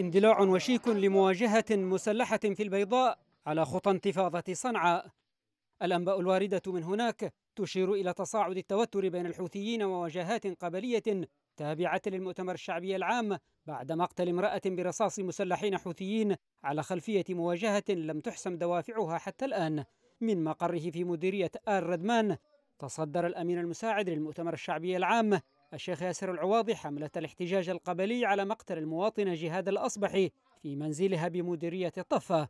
اندلاع وشيك لمواجهة مسلحة في البيضاء على خطى انتفاضة صنعاء الأنباء الواردة من هناك تشير إلى تصاعد التوتر بين الحوثيين وواجهات قبلية تابعة للمؤتمر الشعبي العام بعد مقتل امرأة برصاص مسلحين حوثيين على خلفية مواجهة لم تحسم دوافعها حتى الآن من مقره في مديرية آل ردمان تصدر الأمين المساعد للمؤتمر الشعبي العام الشيخ ياسر العواضي حملة الاحتجاج القبلي على مقتل المواطنة جهاد الأصبحي في منزلها بمديرية الطفة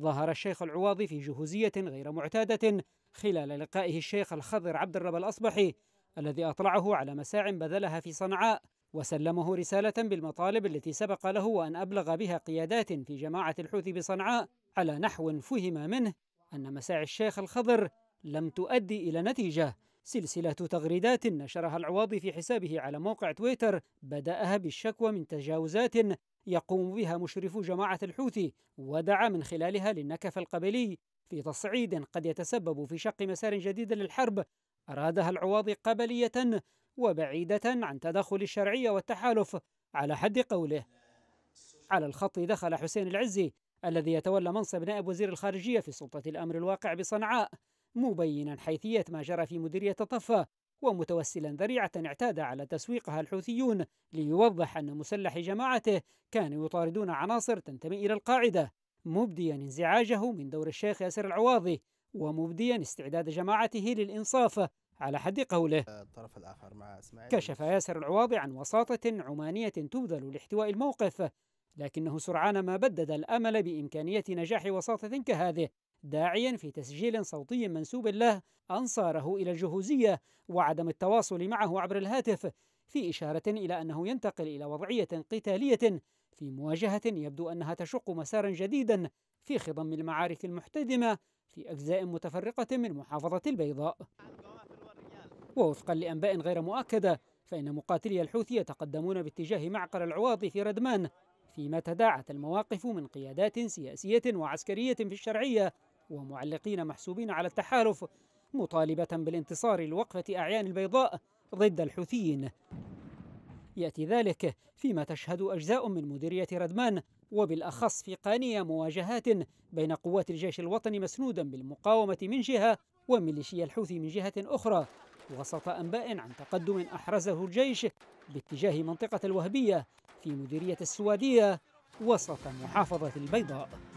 ظهر الشيخ العواضي في جهوزية غير معتادة خلال لقائه الشيخ الخضر عبد الرب الأصبحي الذي أطلعه على مساع بذلها في صنعاء وسلمه رسالة بالمطالب التي سبق له أن أبلغ بها قيادات في جماعة الحوثي بصنعاء على نحو فهم منه أن مساعي الشيخ الخضر لم تؤدي إلى نتيجة سلسلة تغريدات نشرها العواضي في حسابه على موقع تويتر بدأها بالشكوى من تجاوزات يقوم بها مشرفو جماعة الحوثي ودعا من خلالها للنكف القبلي في تصعيد قد يتسبب في شق مسار جديد للحرب أرادها العواضي قبلية وبعيدة عن تدخل الشرعية والتحالف على حد قوله على الخط دخل حسين العزي الذي يتولى منصب نائب وزير الخارجية في سلطة الأمر الواقع بصنعاء مبينا حيثية ما جرى في مديرية طفة ومتوسلا ذريعة اعتاد على تسويقها الحوثيون ليوضح أن مسلح جماعته كانوا يطاردون عناصر تنتمي إلى القاعدة مبديا انزعاجه من دور الشيخ ياسر العواضي ومبديا استعداد جماعته للإنصاف على حد قوله آه، الطرف الآخر مع إسماعيل كشف ياسر العواضي عن وساطة عمانية تبذل لاحتواء الموقف لكنه سرعان ما بدد الأمل بإمكانية نجاح وساطة كهذه داعيا في تسجيل صوتي منسوب له أنصاره إلى الجهوزية وعدم التواصل معه عبر الهاتف في إشارة إلى أنه ينتقل إلى وضعية قتالية في مواجهة يبدو أنها تشق مسارا جديدا في خضم المعارك المحتدمة في أجزاء متفرقة من محافظة البيضاء ووفقا لأنباء غير مؤكدة فإن مقاتلي الحوثي يتقدمون باتجاه معقل العواضي في ردمان فيما تداعت المواقف من قيادات سياسية وعسكرية في الشرعية ومعلقين محسوبين على التحالف مطالبة بالانتصار لوقفة أعيان البيضاء ضد الحوثيين يأتي ذلك فيما تشهد أجزاء من مديرية ردمان وبالأخص في قانية مواجهات بين قوات الجيش الوطني مسنودا بالمقاومة من جهة وميليشيا الحوثي من جهة أخرى وسط أنباء عن تقدم أحرزه الجيش باتجاه منطقة الوهبية في مديرية السوادية وسط محافظة البيضاء